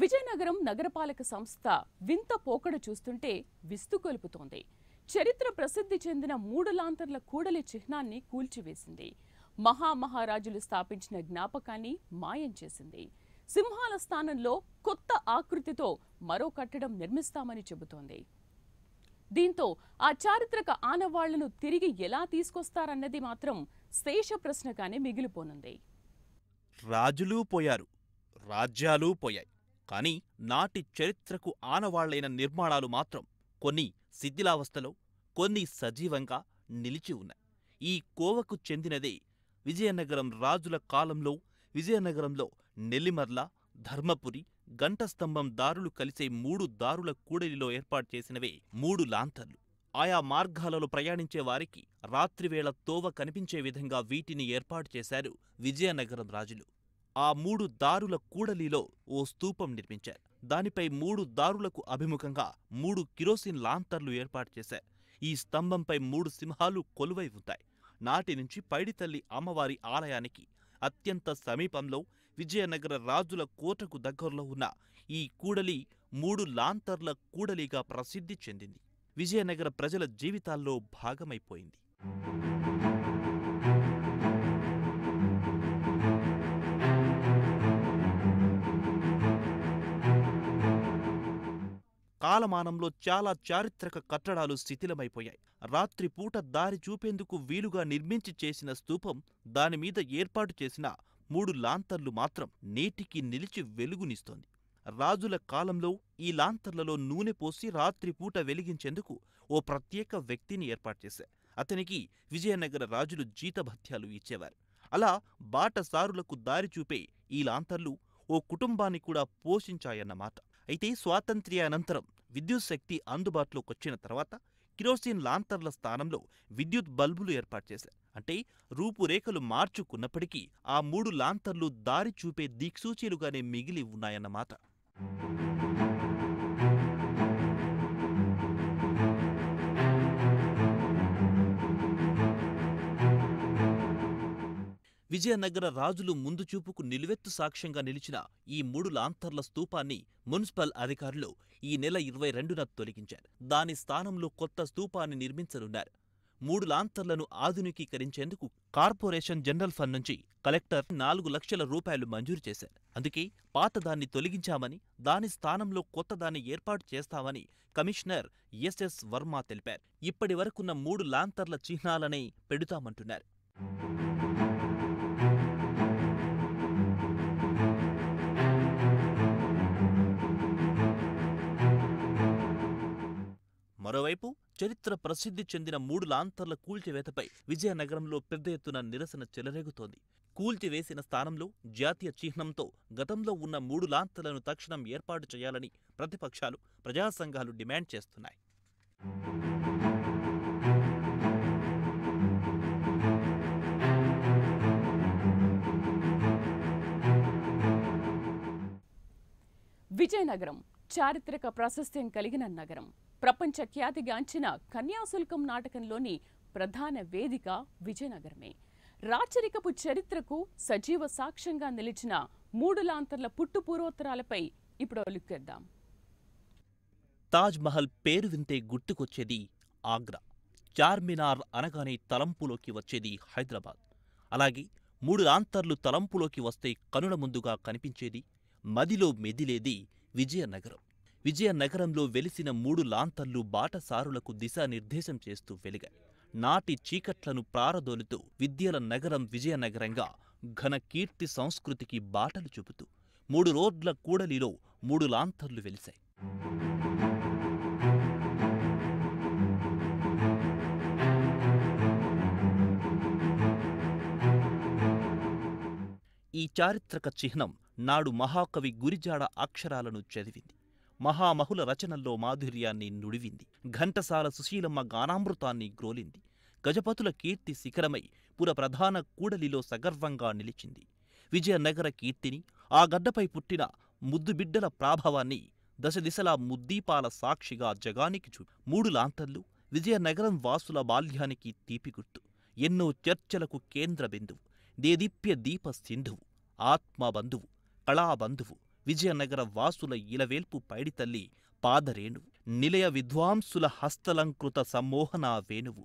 విజయనగరం నగరపాలక సంస్థ వింత పోకడ చూస్తుంటే విస్తుకొలుపుతోంది చరిత్ర ప్రసిద్ధి చెందిన మూడు లాంతర్ల కూడలి చిహ్నాన్ని కూల్చివేసింది మహామహారాజులు స్థాపించిన జ్ఞాపకాన్ని మాయం చేసింది సింహాల స్థానంలో కొత్త ఆకృతితో మరో కట్టడం నిర్మిస్తామని చెబుతోంది దీంతో ఆ చారిత్రక ఆనవాళ్లను తిరిగి ఎలా తీసుకొస్తారన్నది మాత్రం శేష ప్రశ్నగానే మిగిలిపోనుంది రాజులు పోయారు రాజ్యాలు పోయాయి కానీ నాటి చరిత్రకు ఆనవాళ్లైన నిర్మాణాలు మాత్రం కొన్ని శిథిలావస్థలో కొన్ని సజీవంగా నిలిచి ఉన్నాయి ఈ కోవకు చెందినదే విజయనగరం రాజుల కాలంలో విజయనగరంలో నెల్లిమర్ల ధర్మపురి గంటస్తంభం దారులు కలిసే మూడు దారుల కూడలిలో ఏర్పాటు చేసినవే మూడు లాంతర్లు ఆయా మార్గాలలో ప్రయాణించే వారికి రాత్రివేళ తోవ కనిపించే విధంగా వీటిని ఏర్పాటు చేశారు విజయనగరం రాజులు ఆ మూడు దారుల కూడలిలో ఓ స్తూపం నిర్మించారు దానిపై మూడు దారులకు అభిముఖంగా మూడు కిరోసిన్ లాంతర్లు ఏర్పాటు చేశారు ఈ స్తంభంపై మూడు సింహాలు కొలువై ఉంటాయి నాటి నుంచి పైడితల్లి అమ్మవారి ఆలయానికి అత్యంత సమీపంలో విజయనగర రాజుల కోటకు దగ్గరలో ఉన్న ఈ కూడలి మూడు లాంతర్ల కూడలిగా ప్రసిద్ధి చెందింది విజయనగర ప్రజల జీవితాల్లో భాగమైపోయింది కాలమానంలో చాలా చారిత్రక కట్టడాలు శిథిలమైపోయాయి రాత్రిపూట దారి చూపేందుకు వీలుగా నిర్మించి చేసిన స్తూపం దానిమీద ఏర్పాటు చేసిన మూడు లాంతర్లు మాత్రం నేటికి నిలిచి వెలుగునిస్తోంది రాజుల కాలంలో ఈ లాంతర్లలో నూనె పోసి రాత్రిపూట వెలిగించేందుకు ఓ ప్రత్యేక వ్యక్తిని ఏర్పాటు చేశారు అతనికి విజయనగర రాజులు జీతభత్యాలు ఇచ్చేవారు అలా బాటసారులకు దారి చూపే ఈ లాంతర్లు ఓ కుటుంబాన్ని కూడా పోషించాయన్నమాట అయితే స్వాతంత్ర్య అనంతరం విద్యుత్ శక్తి అందుబాటులోకి వచ్చిన తర్వాత కిరోసిన్ లాంతర్ల స్థానంలో విద్యుత్ బల్బులు ఏర్పాటు చేశారు అంటే రూపురేఖలు మార్చుకున్నప్పటికీ ఆ మూడు లాంతర్లు దారి చూపే దిక్సూచీలుగానే మిగిలి ఉన్నాయన్నమాట విజయనగర రాజులు ముందుచూపుకు నిలువెత్తు సాక్ష్యంగా నిలిచిన ఈ మూడు లాంతర్ల స్తూపాన్ని మున్సిపల్ అధికారులు ఈ నెల ఇరవై రెండున తొలగించారు దాని స్థానంలో కొత్త స్తూపాన్ని నిర్మించనున్నారు మూడు లాంతర్లను ఆధునికీకరించేందుకు కార్పొరేషన్ జనరల్ ఫండ్ నుంచి కలెక్టర్ నాలుగు లక్షల రూపాయలు మంజూరు చేశారు అందుకే పాతదాన్ని తొలగించామని దాని స్థానంలో కొత్తదాన్ని ఏర్పాటు చేస్తామని కమిషనర్ ఎస్ఎస్ వర్మ తెలిపారు ఇప్పటి వరకున్న మూడు లాంతర్ల చిహ్నాలనే పెడుతామంటున్నారు మరోవైపు చరిత్ర ప్రసిద్ధి చెందిన మూడు లాంతర్ల కూల్చివేతపై విజయనగరంలో పెద్ద ఎత్తున నిరసన చెలరేగుతోంది కూల్చివేసిన స్థానంలో జాతీయ చిహ్నంతో గతంలో ఉన్న మూడు లాంతర్లను తక్షణం ఏర్పాటు చేయాలని ప్రతిపక్షాలు ప్రజా సంఘాలు డిమాండ్ చేస్తున్నాయి విజయనగరం చారిత్రక ప్రాశస్త్యం కలిగిన నగరం ప్రపంచ ఖ్యాతిగాంచిన కన్యాశుల్కం నాటకంలోని ప్రధాన వేదిక విజయనగరమే రాచరికపు చరిత్రకు సజీవ సాక్ష్యంగా నిలిచిన మూడు లాంతర్ల పుట్టు పూర్వోత్తరాలపై ఇప్పుడు లుక్కేద్దాం తాజ్ మహల్ పేరు వింటే గుర్తుకొచ్చేది ఆగ్రా చార్మినార్ అనగానే తలంపులోకి వచ్చేది హైదరాబాద్ అలాగే మూడు ఆంతర్లు తలంపులోకి వస్తే కనుల ముందుగా కనిపించేది మదిలో మెదిలేది విజయనగరం విజయనగరంలో వెలిసిన మూడు లాంతర్లు బాటసారులకు దిశానిర్దేశం చేస్తూ వెలిగాయి నాటి చీకట్లను ప్రారదోలుతూ విద్యల నగరం విజయనగరంగా ఘన కీర్తి సంస్కృతికి బాటలు చూపుతూ మూడు రోడ్ల కూడలిలో మూడు లాంతర్లు వెలిశాయి ఈ చారిత్రక చిహ్నం నాడు మహాకవి గురిజాడ అక్షరాలను చదివింది మహామహుల రచనల్లో మాధుర్యాన్ని నుడివింది ఘంటసాల సుశీలమ్మ గానామృతాన్ని గ్రోలింది గజపతుల కీర్తి శిఖరమై పురప్రధాన కూడలిలో సగర్వంగా నిలిచింది విజయనగర కీర్తిని ఆ గడ్డపై పుట్టిన ముద్దుబిడ్డల ప్రాభవాన్ని దశదిశలా ముద్దీపాల సాక్షిగా జగానికి చూ మూడు లాంతర్లు విజయనగరం వాసుల బాల్యానికి తీపిగుర్తు ఎన్నో చర్చలకు కేంద్ర బిందువు దేదీప్య దీప సింధువు ఆత్మబంధువు కళాబంధువు విజయనగర వాసుల ఇలవేల్పు పైడితల్లి పాదరేణు నిలయ విద్వాంసుల హస్తలంకృత సమ్మోహనా వేణువు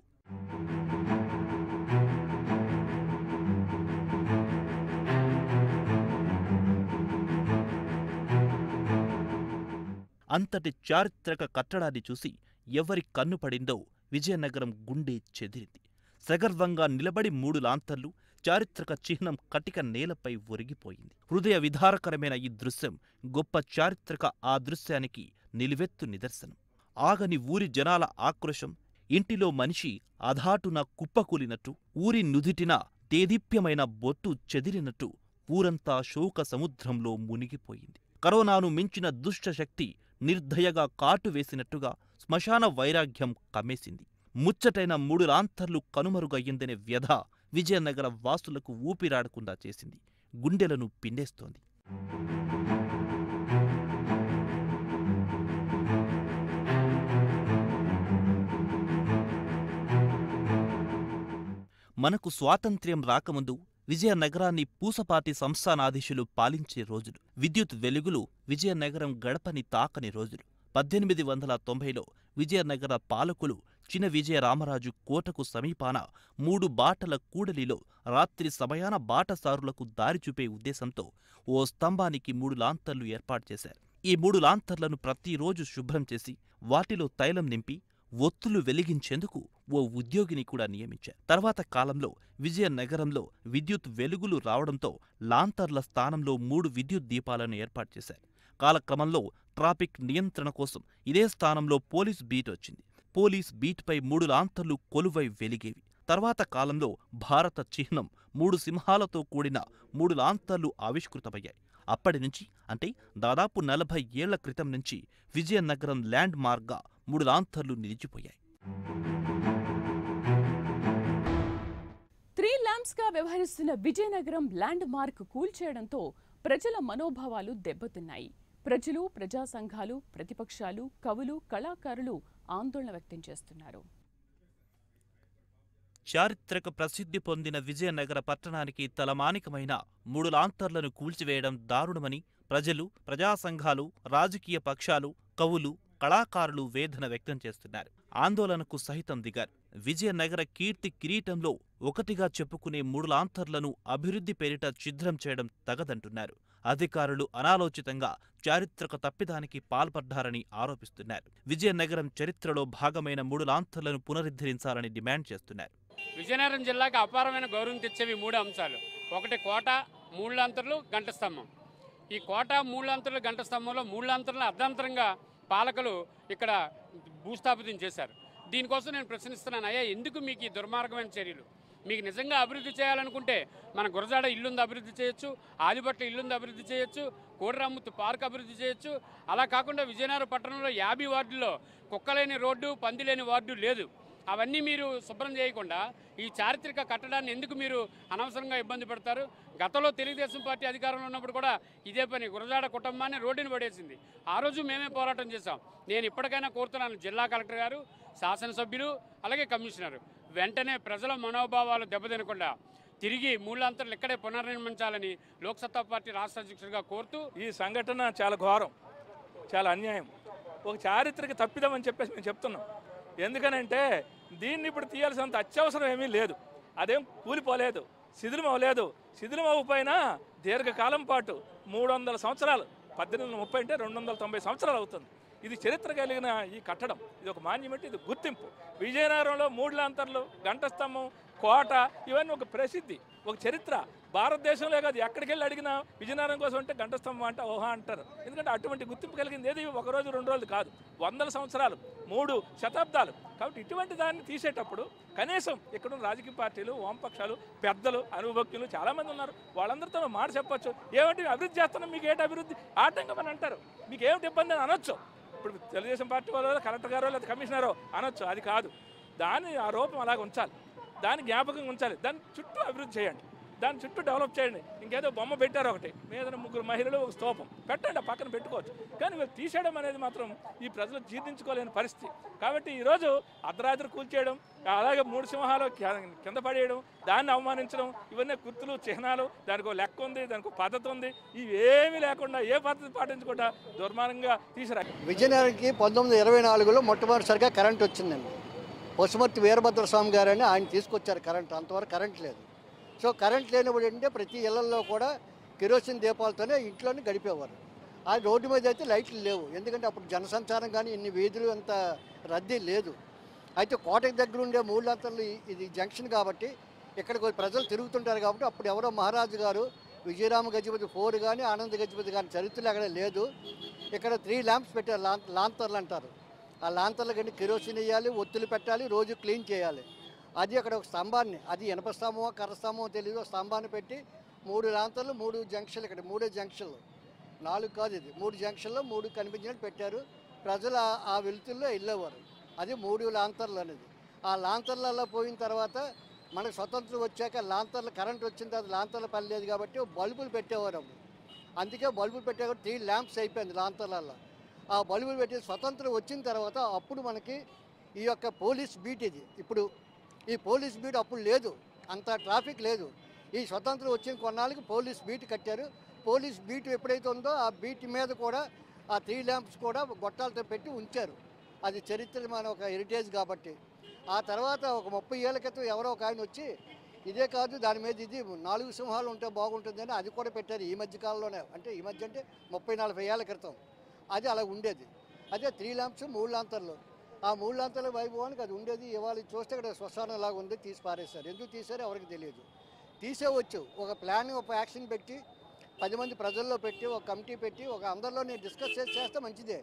అంతటి చారిత్రక కట్టడాన్ని చూసి ఎవరి కన్ను పడిందో విజయనగరం గుండె చెదిరింది సగర్వంగా నిలబడి మూడు లాంతర్లు చారిత్రక చిహ్నం కటిక నేలపై ఒరిగిపోయింది హృదయ విధారకరమైన ఈ దృశ్యం గొప్ప చారిత్రక ఆ దృశ్యానికి నిలువెత్తు నిదర్శనం ఆగని ఊరి జనాల ఆక్రోశం ఇంటిలో మనిషి అధాటున కుప్పకూలినట్టు ఊరి నుదిటిన తేదీప్యమైన బొట్టు చెదిరినట్టు ఊరంతా శోక సముద్రంలో మునిగిపోయింది కరోనాను మించిన దుష్టశక్తి నిర్ధయగా కాటు వేసినట్టుగా శ్మశాన వైరాగ్యం కమ్మేసింది ముచ్చటైన మూడు లాంతర్లు కనుమరుగయ్యిందనే వ్యధ విజయనగర వాసులకు ఊపిరాడకుండా చేసింది గుండెలను పిండేస్తోంది మనకు స్వాతంత్ర్యం రాకముందు విజయనగరాన్ని పూసపాటి సంస్థానాధీశులు పాలించే రోజులు విద్యుత్ వెలుగులు విజయనగరం గడపని తాకని రోజులు పద్దెనిమిది వందల తొంభైలో విజయనగర పాలకులు చిన విజయ రామరాజు కోటకు సమీపాన మూడు బాటల కూడలిలో రాత్రి సమయాన బాటసారులకు దారి చూపే ఉద్దేశంతో ఓ స్తంభానికి మూడు లాంతర్లు ఏర్పాటు చేశారు ఈ మూడు లాంతర్లను ప్రతిరోజు శుభ్రం చేసి వాటిలో తైలం నింపి ఒత్తులు వెలిగించేందుకు ఓ ఉద్యోగిని కూడా నియమించారు తర్వాత కాలంలో విజయనగరంలో విద్యుత్ వెలుగులు రావడంతో లాంతర్ల స్థానంలో మూడు విద్యుత్ దీపాలను ఏర్పాటు చేశారు కాలక్రమంలో ట్రాఫిక్ నియంత్రణ కోసం ఇదే స్థానంలో పోలీసు బీట్ వచ్చింది పోలీస్ బీట్పై మూడు లాంతర్లు కొలువై వెలిగేవి తర్వాత కాలంలో భారత చిహ్నం మూడు సింహాలతో కూడిన మూడు లాంతర్లు ఆవిష్కృతమయ్యాయి అప్పటి నుంచి అంటే దాదాపు నలభై ఏళ్ల క్రితం నుంచి విజయనగరం ల్యాండ్ మార్క్గా మూడు లాంతర్లు నిలిచిపోయాయి త్రీ ల్యాంప్స్గా వ్యవహరిస్తున్న విజయనగరం ల్యాండ్ మార్క్ కూల్చేయడంతో ప్రజల మనోభావాలు దెబ్బతిన్నాయి ప్రజలు ప్రజా సంఘాలు ప్రతిపక్షాలు కవులు కళాకారులు ఆందోళన వ్యక్తం చేస్తున్నారు చారిత్రక ప్రసిద్ధి పొందిన విజయనగర పట్టణానికి తలమానికమైన మూడు లాంతర్లను కూల్చివేయడం దారుణమని ప్రజలు ప్రజా సంఘాలు రాజకీయ పక్షాలు కవులు కళాకారులు వేదన వ్యక్తం చేస్తున్నారు ఆందోళనకు సహితం దిగారు విజయనగర కీర్తి కిరీటంలో ఒకటిగా చెప్పుకునే మూడు లాంతర్లను అభివృద్ధి పేరిట ఛిద్రం చేయడం తగదంటున్నారు అధికారులు అనాలోచితంగా చారిత్రక తప్పిదానికి పాల్పడ్డారని ఆరోపిస్తున్నారు విజయనగరం చరిత్రలో భాగమైన మూడు లాంతర్లను పునరుద్ధరించాలని డిమాండ్ చేస్తున్నారు విజయనగరం జిల్లాకి అపారమైన గౌరవం తెచ్చేవి మూడు అంశాలు ఒకటి కోట మూడు లాంతర్లు గంట స్తంభం ఈ కోట మూడు లాంతర్లు గంట స్తంభంలో మూడు లాంతర్లు అర్ధాంతరంగా పాలకులు ఇక్కడ భూస్థాపితం చేశారు దీనికోసం నేను ప్రశ్నిస్తున్నాను అయ్యా ఎందుకు మీకు ఈ దుర్మార్గమైన చర్యలు మీకు నిజంగా అభివృద్ధి చేయాలనుకుంటే మన గురజాడ ఇల్లుంది అభివృద్ధి చేయొచ్చు ఆదిపట్ల ఇల్లుంది అభివృద్ధి చేయొచ్చు కోడిరాముత్తు పార్క్ అభివృద్ధి చేయొచ్చు అలా కాకుండా విజయనగరం పట్టణంలో యాభై వార్డుల్లో కుక్కలేని రోడ్డు పందిలేని వార్డు లేదు అవన్నీ మీరు శుభ్రం చేయకుండా ఈ చారిత్రక కట్టడాన్ని ఎందుకు మీరు అనవసరంగా ఇబ్బంది పెడతారు గతంలో తెలుగుదేశం పార్టీ అధికారంలో ఉన్నప్పుడు కూడా ఇదే పని గురజాడ కుటుంబాన్ని రోడ్డుని పడేసింది ఆ రోజు మేమే పోరాటం చేశాం నేను ఇప్పటికైనా కోరుతున్నాను జిల్లా కలెక్టర్ గారు శాసనసభ్యులు అలాగే కమిషనరు వెంటనే ప్రజల మనోభావాలు దెబ్బతినకుండా తిరిగి మూలాంతరాలు ఇక్కడే పునర్నిర్మించాలని లోక్సత్తా పార్టీ రాష్ట్ర అధ్యక్షుడిగా కోరుతూ ఈ సంఘటన చాలా ఘోరం చాలా అన్యాయం ఒక చారిత్రక తప్పిదం అని చెప్పేసి మేము చెప్తున్నాం ఎందుకనంటే దీన్ని ఇప్పుడు తీయాల్సినంత అత్యవసరం ఏమీ లేదు అదేం కూలిపోలేదు శిథిలం అవ్వలేదు శిథిలం అవ్వకపోయినా దీర్ఘకాలం పాటు మూడు వందల సంవత్సరాలు పద్దెనిమిది ముప్పై అంటే రెండు వందల తొంభై సంవత్సరాలు అవుతుంది ఇది చరిత్ర కలిగిన ఈ కట్టడం ఇది ఒక మాన్యుమెంట్ ఇది గుర్తింపు విజయనగరంలో మూడు లాంతర్లు గంట కోట ఇవన్నీ ఒక ప్రసిద్ధి ఒక చరిత్ర భారతదేశంలో కాదు ఎక్కడికి వెళ్ళి అడిగినా విజయనగరం కోసం అంటే గంటస్తంభం అంటే ఓహా అంటారు ఎందుకంటే అటువంటి గుర్తింపు కలిగింది ఏది ఒకరోజు రెండు రోజులు కాదు వందల సంవత్సరాలు మూడు శతాబ్దాలు కాబట్టి ఇటువంటి దాన్ని తీసేటప్పుడు కనీసం ఇక్కడ రాజకీయ పార్టీలు వామపక్షాలు పెద్దలు అనుభక్తులు చాలామంది ఉన్నారు వాళ్ళందరితో మాట చెప్పచ్చు ఏమంటే అభివృద్ధి చేస్తున్నాం మీకు ఏంటి అభివృద్ధి ఆటంకం అని అంటారు మీకు ఏమిటి ఇబ్బంది అని అనొచ్చు ఇప్పుడు తెలుగుదేశం పార్టీ వాళ్ళు కలెక్టర్ గారో లేదా కమిషనరో అనొచ్చు అది కాదు దాన్ని ఆ రూపం అలాగ ఉంచాలి దాన్ని జ్ఞాపకంగా ఉంచాలి దాని చుట్టూ అభివృద్ధి చేయండి దాని చుట్టూ డెవలప్ చేయండి ఇంకేదో బొమ్మ పెట్టారు ఒకటి మీద ముగ్గురు మహిళలు ఒక స్తూపం పెట్టండి పక్కన పెట్టుకోవచ్చు కానీ మీరు తీసేయడం అనేది మాత్రం ఈ ప్రజలు జీర్ణించుకోలేని పరిస్థితి కాబట్టి ఈరోజు అర్ధరాత్రి కూల్చేయడం అలాగే మూడు సింహాలు కింద పడేయడం దాన్ని అవమానించడం ఇవన్నీ గుర్తులు చిహ్నాలు దానికి ఒక లెక్క ఉంది దానికి ఒక పద్ధతి ఉంది ఇవేమి లేకుండా ఏ పద్ధతి పాటించకుండా దుర్మార్గంగా తీసిరా విజయనగరంకి పంతొమ్మిది ఇరవై నాలుగులో మొట్టమొదటిసారిగా కరెంట్ వచ్చిందండి పశుమర్తి వీరభద్ర స్వామి గారని ఆయన తీసుకొచ్చారు కరెంట్ అంతవరకు కరెంట్ లేదు సో కరెంట్ లేనప్పుడు అంటే ప్రతి ఇళ్లలో కూడా కిరోసిన్ దీపాలతోనే ఇంట్లోనే గడిపేవారు ఆ రోడ్డు మీద అయితే లైట్లు లేవు ఎందుకంటే అప్పుడు జనసంచారం కానీ ఇన్ని వీధులు అంత రద్దీ లేదు అయితే కోటకి దగ్గర ఉండే మూలాంతలు ఇది జంక్షన్ కాబట్టి ఇక్కడికి ప్రజలు తిరుగుతుంటారు కాబట్టి అప్పుడు ఎవరో మహారాజు గారు విజయరామ గజపతి ఫోర్ కానీ ఆనంద గజపతి కానీ చరిత్రలు అక్కడ లేదు ఇక్కడ త్రీ ల్యాంప్స్ పెట్టారు లాంతర్లు అంటారు ఆ లాంతర్లు కానీ కిరోసిన్ వేయాలి ఒత్తులు పెట్టాలి రోజు క్లీన్ చేయాలి అది అక్కడ ఒక స్తంభాన్ని అది ఇనప స్తంభమో కర్ర స్తంభమో తెలియదు స్తంభాన్ని పెట్టి మూడు ప్రాంతాలు మూడు జంక్షన్లు ఇక్కడ మూడే జంక్షన్లు నాలుగు కాదు ఇది మూడు జంక్షన్లో మూడు కనిపించినట్టు పెట్టారు ప్రజలు ఆ వెలుతుల్లో వెళ్ళేవారు అది మూడు లాంతర్లు అనేది ఆ లాంతర్లలో పోయిన తర్వాత మనకు స్వతంత్రం వచ్చాక లాంతర్లు కరెంట్ వచ్చిన తర్వాత లాంతర్లు పని లేదు కాబట్టి బల్బులు పెట్టేవారు అప్పుడు అందుకే బల్బులు పెట్టే త్రీ ల్యాంప్స్ అయిపోయింది లాంతర్లలో ఆ బల్బులు పెట్టి స్వతంత్రం వచ్చిన తర్వాత అప్పుడు మనకి ఈ యొక్క పోలీస్ బీట్ ఇది ఇప్పుడు ఈ పోలీస్ బీట్ అప్పుడు లేదు అంత ట్రాఫిక్ లేదు ఈ స్వతంత్రం వచ్చిన కొన్నాళ్ళకి పోలీస్ బీట్ కట్టారు పోలీస్ బీట్ ఎప్పుడైతే ఉందో ఆ బీట్ మీద కూడా ఆ త్రీ ల్యాంప్స్ కూడా గొట్టాలతో పెట్టి ఉంచారు అది చరిత్ర మన ఒక హెరిటేజ్ కాబట్టి ఆ తర్వాత ఒక ముప్పై ఏళ్ళ క్రితం ఎవరో ఒక ఆయన వచ్చి ఇదే కాదు దాని మీద ఇది నాలుగు సింహాలు ఉంటే బాగుంటుందని అది కూడా పెట్టారు ఈ మధ్య కాలంలోనే అంటే ఈ మధ్య అంటే ముప్పై నలభై ఏళ్ళ క్రితం అది అలా ఉండేది అదే త్రీ ల్యాంప్స్ మూడు లాంతర్లు ఆ మూళ్ళంతల వైభవానికి అది ఉండేది ఇవాళ చూస్తే ఇక్కడ శ్మశానం లాగా ఉంది తీసి పారేస్తారు ఎందుకు తీసారో ఎవరికి తెలియదు తీసేవచ్చు ఒక ప్లాన్ ఒక యాక్షన్ పెట్టి పది మంది ప్రజల్లో పెట్టి ఒక కమిటీ పెట్టి ఒక అందరిలో నేను డిస్కస్ చేసి చేస్తే మంచిదే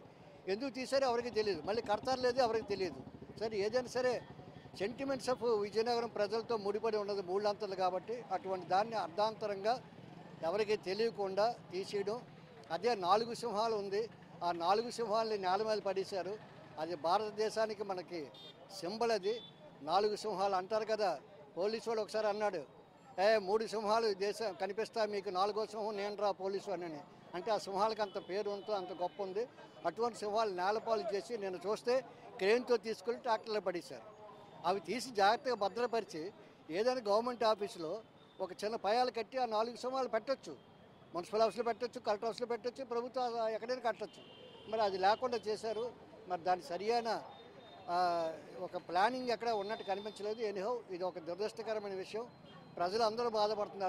ఎందుకు తీసారో ఎవరికి తెలియదు మళ్ళీ కడతారు లేదు ఎవరికి తెలియదు సరే ఏదైనా సరే సెంటిమెంట్స్ ఆఫ్ విజయనగరం ప్రజలతో ముడిపడి ఉన్నది మూళ్ళంతలు కాబట్టి అటువంటి దాన్ని అర్ధాంతరంగా ఎవరికి తెలియకుండా తీసేయడం అదే నాలుగు సింహాలు ఉంది ఆ నాలుగు సింహాలని నేల మీద పడేశారు అది భారతదేశానికి మనకి సింబల్ అది నాలుగు సింహాలు అంటారు కదా పోలీసు వాడు ఒకసారి అన్నాడు ఏ మూడు సింహాలు దేశం కనిపిస్తా మీకు నాలుగో సింహం నేను రా పోలీసు అని అంటే ఆ సింహాలకు అంత పేరు ఉంటుంది అంత గొప్ప ఉంది అటువంటి సింహాలు నేలపాలు చేసి నేను చూస్తే క్రేన్తో తీసుకెళ్ళి ట్రాక్టర్లో పడేశారు అవి తీసి జాగ్రత్తగా భద్రపరిచి ఏదైనా గవర్నమెంట్ ఆఫీసులో ఒక చిన్న పయాలు కట్టి ఆ నాలుగు సింహాలు పెట్టచ్చు మున్సిపల్ ఆఫీసులో పెట్టచ్చు కలెక్టర్ ఆఫీసులో పెట్టచ్చు ప్రభుత్వ ఎక్కడైనా కట్టచ్చు మరి అది లేకుండా చేశారు మరి దాని సరియైన ఒక ప్లానింగ్ ఎక్కడ ఉన్నట్టు కనిపించలేదు ఎనిహో ఇది ఒక దురదృష్టకరమైన విషయం ప్రజలు అందరూ బాధపడుతున్నారు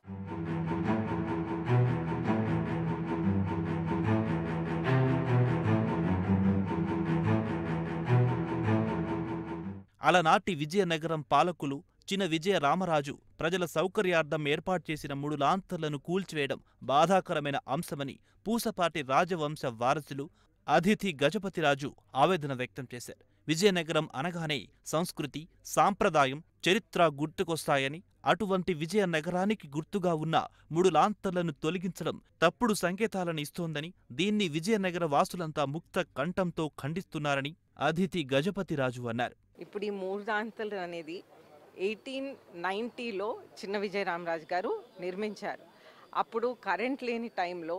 అలనాటి విజయనగరం పాలకులు చిన్న విజయ రామరాజు ప్రజల సౌకర్యార్థం ఏర్పాటు చేసిన మూడు లాంతర్లను కూల్చివేయడం బాధాకరమైన అంశమని పూసపాటి రాజవంశ వారసులు అతిథి గజపతిరాజు ఆవేదన వ్యక్తం చేశారు విజయనగరం అనగానే సంస్కృతి సాంప్రదాయం చరిత్ర గుర్తుకొస్తాయని అటువంటి విజయనగరానికి గుర్తుగా ఉన్న మూడు లాంతర్లను తొలగించడం తప్పుడు సంకేతాలను ఇస్తోందని దీన్ని విజయనగర వాసులంతా ముక్త కంఠంతో ఖండిస్తున్నారని అతిథి గజపతిరాజు అన్నారు ఇప్పుడు ఈ మూడు లాంతర్లు అనేది ఎయిటీన్ నైంటీలో చిన్న విజయ రామరాజు గారు నిర్మించారు అప్పుడు కరెంట్ లేని టైంలో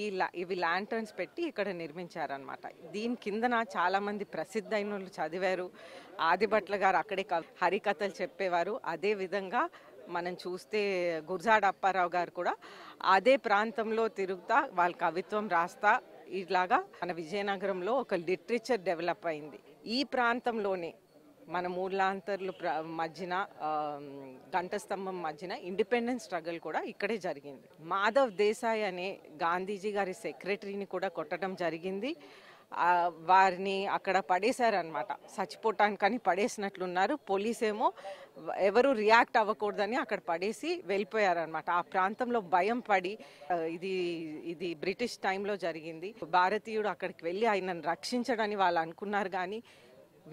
ఈ ఇవి ల్యాంటర్న్స్ పెట్టి ఇక్కడ నిర్మించారనమాట దీని కిందన చాలామంది ప్రసిద్ధ అయిన వాళ్ళు చదివారు ఆదిభట్ల గారు అక్కడే హరికథలు చెప్పేవారు అదే విధంగా మనం చూస్తే గురజాడ అప్పారావు గారు కూడా అదే ప్రాంతంలో తిరుగుతా వాళ్ళ కవిత్వం రాస్తా ఇలాగా మన విజయనగరంలో ఒక లిటరేచర్ డెవలప్ అయింది ఈ ప్రాంతంలోనే మన మూలాంతర్లు మధ్యన ఘంటస్తంభం మధ్యన ఇండిపెండెన్స్ స్ట్రగల్ కూడా ఇక్కడే జరిగింది మాధవ్ దేశాయ్ అనే గాంధీజీ గారి సెక్రటరీని కూడా కొట్టడం జరిగింది వారిని అక్కడ పడేశారనమాట కానీ పడేసినట్లున్నారు పోలీస్ ఏమో ఎవరు రియాక్ట్ అవ్వకూడదని అక్కడ పడేసి వెళ్ళిపోయారనమాట ఆ ప్రాంతంలో భయం పడి ఇది ఇది బ్రిటిష్ టైంలో జరిగింది భారతీయుడు అక్కడికి వెళ్ళి ఆయనను రక్షించడని వాళ్ళు అనుకున్నారు కానీ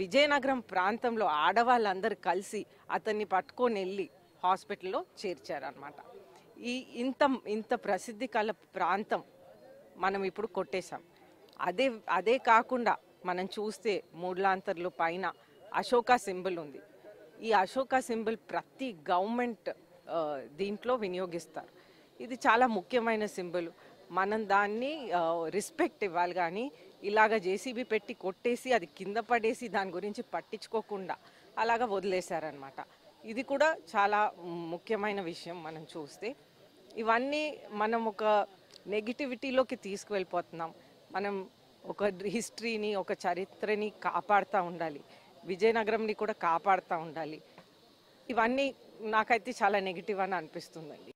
విజయనగరం ప్రాంతంలో ఆడవాళ్ళందరూ కలిసి అతన్ని పట్టుకొని వెళ్ళి హాస్పిటల్లో చేర్చారనమాట ఈ ఇంత ఇంత ప్రసిద్ధి కల ప్రాంతం మనం ఇప్పుడు కొట్టేశాం అదే అదే కాకుండా మనం చూస్తే మూడ్లాంతర్లు పైన అశోక సింబల్ ఉంది ఈ అశోక సింబల్ ప్రతి గవర్నమెంట్ దీంట్లో వినియోగిస్తారు ఇది చాలా ముఖ్యమైన సింబల్ మనం దాన్ని రెస్పెక్ట్ ఇవ్వాలి కానీ ఇలాగ జేసీబీ పెట్టి కొట్టేసి అది కింద పడేసి దాని గురించి పట్టించుకోకుండా అలాగ వదిలేశారనమాట ఇది కూడా చాలా ముఖ్యమైన విషయం మనం చూస్తే ఇవన్నీ మనం ఒక నెగిటివిటీలోకి తీసుకువెళ్ళిపోతున్నాం మనం ఒక హిస్టరీని ఒక చరిత్రని కాపాడుతూ ఉండాలి విజయనగరంని కూడా కాపాడుతూ ఉండాలి ఇవన్నీ నాకైతే చాలా నెగిటివ్ అని అనిపిస్తుందండి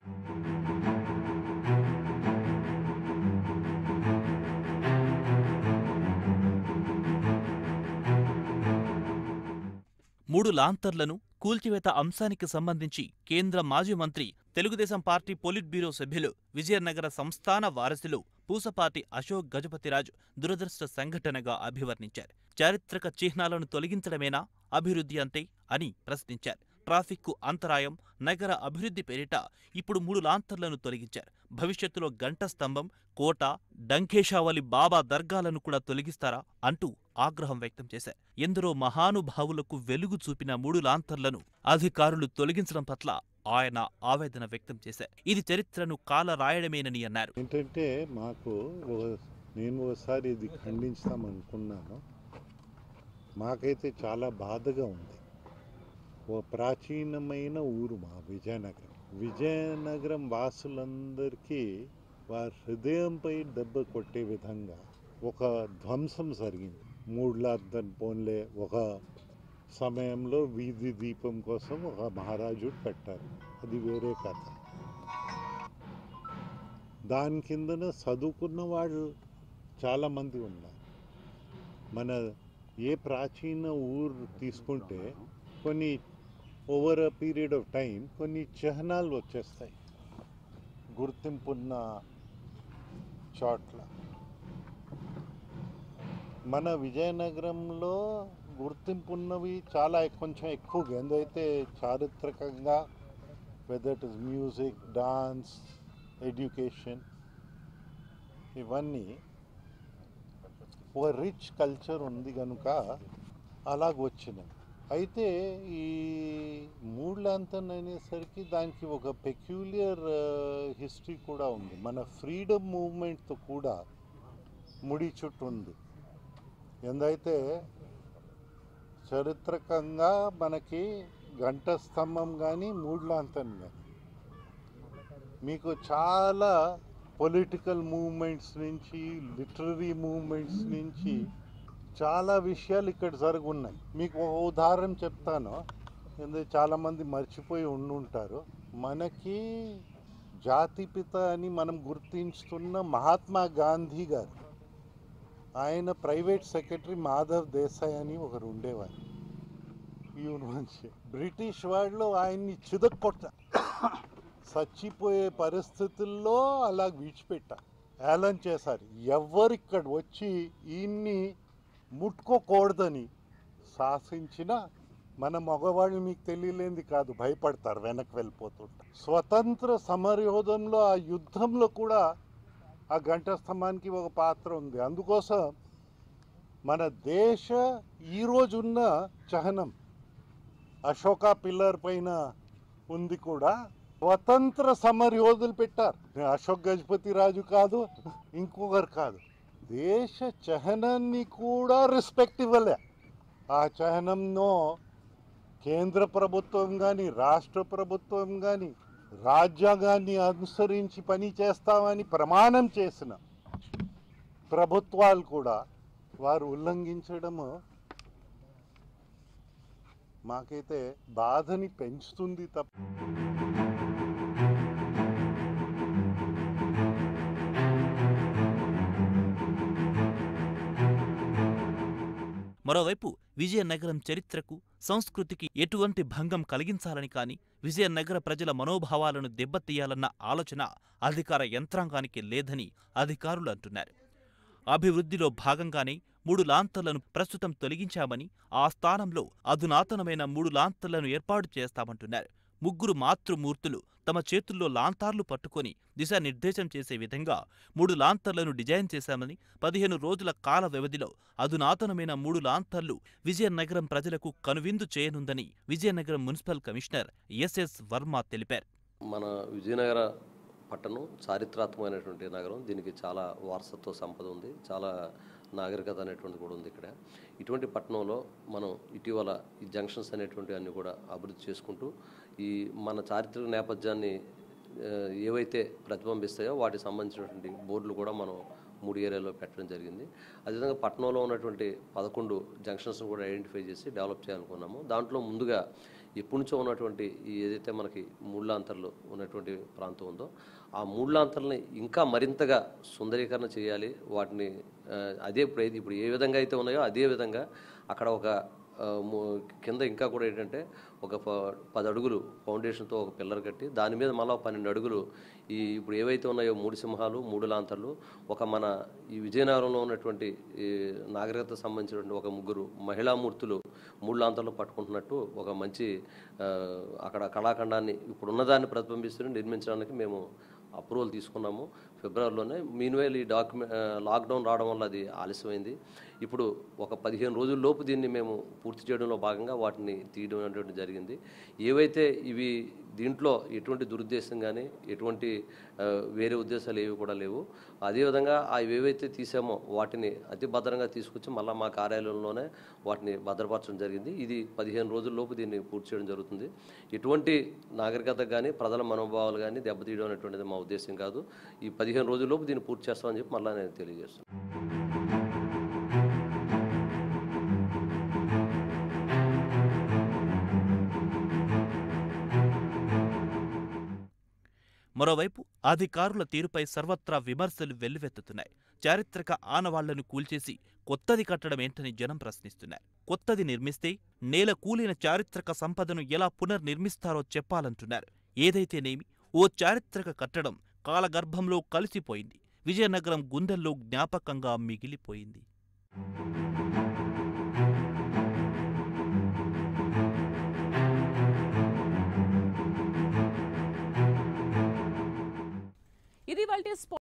మూడు లాంతర్లను కూల్చివేత అంశానికి సంబంధించి కేంద్ర మాజీ మంత్రి తెలుగుదేశం పార్టీ పోలిట్ బ్యూరో సభ్యులు విజయనగర సంస్థాన వారసులు పూసపాటి అశోక్ గజపతిరాజు దురదృష్ట సంఘటనగా అభివర్ణించారు చారిత్రక చిహ్నాలను తొలగించడమేనా అభివృద్ధి అంతే అని ప్రశ్నించారు ట్రాఫిక్కు అంతరాయం నగర అభివృద్ధి పేరిట ఇప్పుడు మూడు లాంతర్లను తొలగించారు భవిష్యత్తులో గంట స్తంభం కోట డంకేషావలి బాబా దర్గాలను కూడా తొలగిస్తారా అంటూ ఆగ్రహం వ్యక్తం చేశారు ఎందరో మహానుభావులకు వెలుగు చూపిన మూడు లాంతర్లను అధికారులు తొలగించడం పట్ల ఆయన ఆవేదన వ్యక్తం చేశారు ఇది చరిత్రను కాల రాయడమేనని అన్నారు ఏంటంటే మాకు నేను ఒకసారి ఇది ఖండించామనుకున్నాను మాకైతే చాలా బాధగా ఉంది ఓ ప్రాచీనమైన ఊరు మా విజయనగరం విజయనగరం వాసులందరికీ వారి హృదయంపై దెబ్బ కొట్టే విధంగా ఒక ధ్వంసం జరిగింది మూడులార్థం పోన్లే ఒక సమయంలో వీధి దీపం కోసం ఒక మహారాజు పెట్టారు అది వేరే కథ దాని కిందన చదువుకున్న వాళ్ళు చాలామంది ఉన్నారు మన ఏ ప్రాచీన ఊరు తీసుకుంటే కొన్ని over a period of time కొన్ని చిహ్నాలు వచ్చేస్తాయి గుర్తింపున్న చోట్ల మన విజయనగరంలో గుర్తింపున్నవి చాలా కొంచెం ఎక్కువగా ఎందుకైతే చారిత్రకంగా whether it is music dance education ఇవన్నీ ఒక రిచ్ కల్చర్ ఉంది కనుక అలాగ వచ్చినాయి అయితే ఈ మూడు లాంతన్ అనేసరికి దానికి ఒక పెక్యులియర్ హిస్టరీ కూడా ఉంది మన ఫ్రీడమ్ మూవ్మెంట్తో కూడా ముడి చుట్టూ ఉంది ఎందైతే చరిత్రకంగా మనకి గంట స్తంభం కానీ మూడు లాంతన్ కానీ మీకు చాలా పొలిటికల్ మూవ్మెంట్స్ నుంచి లిటరీ మూవ్మెంట్స్ నుంచి చాలా విషయాలు ఇక్కడ జరుగున్నాయి మీకు ఒక ఉదాహరణ చెప్తాను ఎందుకంటే చాలామంది మర్చిపోయి ఉండుంటారు మనకి జాతిపిత అని మనం గుర్తించుతున్న మహాత్మా గాంధీ గారు ఆయన ప్రైవేట్ సెక్రటరీ మాధవ్ దేశాయ్ అని ఒకరు ఉండేవారు మంచి బ్రిటిష్ వాళ్ళు ఆయన్ని చిదక్కొట్ట చచ్చిపోయే పరిస్థితుల్లో అలా విడిచిపెట్ట ఏలం చేశారు ఎవరు ఇక్కడ వచ్చి ఈయన్ని ముట్టుకోకూడదని శాసించిన మన మగవాళ్ళు మీకు తెలియలేంది కాదు భయపడతారు వెనక్కి వెళ్ళిపోతుంటారు స్వతంత్ర సమరయోధంలో ఆ యుద్ధంలో కూడా ఆ ఘంటస్తంభానికి ఒక పాత్ర ఉంది అందుకోసం మన దేశ ఈరోజున్న చహనం అశోకా పిల్లర్ పైన ఉంది కూడా స్వతంత్ర సమరయోధులు పెట్టారు అశోక్ గజపతి రాజు కాదు ఇంకొకరు కాదు దేశ చహనాన్ని కూడా రెస్పెక్ట్ ఇవ్వలే ఆ చహనంను కేంద్ర ప్రభుత్వం కానీ రాష్ట్ర ప్రభుత్వం కానీ రాజ్యాంగాన్ని అనుసరించి పని చేస్తామని ప్రమాణం చేసిన ప్రభుత్వాలు కూడా వారు ఉల్లంఘించడము మాకైతే బాధని పెంచుతుంది తప్ప మరోవైపు విజయనగరం చరిత్రకు సంస్కృతికి ఎటువంటి భంగం కలిగించాలని కాని విజయనగర ప్రజల మనోభావాలను దెబ్బతీయాలన్న ఆలోచన అధికార యంత్రాంగానికి లేదని అధికారులు అంటున్నారు అభివృద్ధిలో భాగంగానే మూడు లాంతర్లను ప్రస్తుతం తొలగించామని ఆ స్థానంలో అధునాతనమైన మూడు లాంతర్లను ఏర్పాటు చేస్తామంటున్నారు ముగ్గురు మాతృమూర్తులు తమ చేతుల్లో లాంతార్లు పట్టుకొని దిశానిర్దేశం చేసే విధంగా మూడు లాంతర్లను డిజైన్ చేశామని పదిహేను రోజుల కాల వ్యవధిలో అధునాతనమైన మూడు లాంతర్లు విజయనగరం ప్రజలకు కనువిందు చేయనుందని Vizianagaram municipal commissioner S S Varma తెలిపారు మన విజయనగర పట్టణం చారిత్రాత్మకమైనటువంటి నగరం దీనికి చాలా వారసత్వ సంపద ఉంది చాలా నాగరికత అనేటువంటి కూడా ఉంది ఇక్కడ ఇటువంటి పట్టణంలో మనం ఇటీవల ఈ జంక్షన్స్ అనేటువంటి కూడా అభివృద్ధి చేసుకుంటూ ఈ మన చారిత్రక నేపథ్యాన్ని ఏవైతే ప్రతిబింబిస్తాయో వాటికి సంబంధించినటువంటి బోర్డులు కూడా మనం మూడు ఏరియాలో పెట్టడం జరిగింది అదేవిధంగా పట్టణంలో ఉన్నటువంటి పదకొండు జంక్షన్స్ను కూడా ఐడెంటిఫై చేసి డెవలప్ చేయాలనుకున్నాము దాంట్లో ముందుగా ఎప్పటి నుంచో ఉన్నటువంటి ఏదైతే మనకి మూడ్లాంతర్లు ఉన్నటువంటి ప్రాంతం ఉందో ఆ మూడ్లాంతర్ని ఇంకా మరింతగా సుందరీకరణ చేయాలి వాటిని అదే ఇప్పుడు ఏ విధంగా అయితే ఉన్నాయో అదే విధంగా అక్కడ ఒక కింద ఇంకా కూడా ఏంటంటే ఒక పది అడుగులు ఫౌండేషన్తో ఒక పిల్లర్ కట్టి దాని మీద మళ్ళీ పన్నెండు అడుగులు ఈ ఇప్పుడు ఏవైతే ఉన్నాయో మూడు సింహాలు మూడు లాంతర్లు ఒక మన ఈ విజయనగరంలో ఉన్నటువంటి ఈ నాగరికత సంబంధించినటువంటి ఒక ముగ్గురు మహిళామూర్తులు మూడు లాంతర్లు పట్టుకుంటున్నట్టు ఒక మంచి అక్కడ కళాఖండాన్ని ఇప్పుడున్నదాన్ని ప్రతిబింబిస్తూ నిర్మించడానికి మేము అప్రూవల్ తీసుకున్నాము ఫిబ్రవరిలోనే మీన్వేల్ ఈ డాక్యుమెంట్ లాక్డౌన్ రావడం వల్ల అది ఆలస్యమైంది ఇప్పుడు ఒక పదిహేను రోజుల లోపు దీన్ని మేము పూర్తి చేయడంలో భాగంగా వాటిని తీయడం అనేటువంటి జరిగింది ఏవైతే ఇవి దీంట్లో ఎటువంటి దురుద్దేశం కానీ ఎటువంటి వేరే ఉద్దేశాలు ఏవి కూడా లేవు అదేవిధంగా అవి ఏవైతే తీసామో వాటిని అతి భద్రంగా తీసుకొచ్చి మళ్ళీ మా కార్యాలయంలోనే వాటిని భద్రపరచడం జరిగింది ఇది పదిహేను రోజుల లోపు దీన్ని పూర్తి చేయడం జరుగుతుంది ఎటువంటి నాగరికత కానీ ప్రజల మనోభావాలు కానీ దెబ్బతీయడం అనేటువంటిది మా ఉద్దేశం కాదు ఈ పదిహేను రోజుల్లోపు దీన్ని పూర్తి చేస్తామని చెప్పి మళ్ళీ నేను తెలియజేస్తాను మరోవైపు అధికారుల తీరుపై సర్వత్రా విమర్శలు వెల్లువెత్తుతున్నాయి చారిత్రక ఆనవాళ్లను కూల్చేసి కొత్తది కట్టడం ఏంటని జనం ప్రశ్నిస్తున్నారు కొత్తది నిర్మిస్తే నేల కూలిన చారిత్రక సంపదను ఎలా పునర్నిర్మిస్తారో చెప్పాలంటున్నారు ఏదైతేనేమి ఓ చారిత్రక కట్టడం కాలగర్భంలో కలిసిపోయింది విజయనగరం గుండెల్లో జ్ఞాపకంగా మిగిలిపోయింది इधर स्पो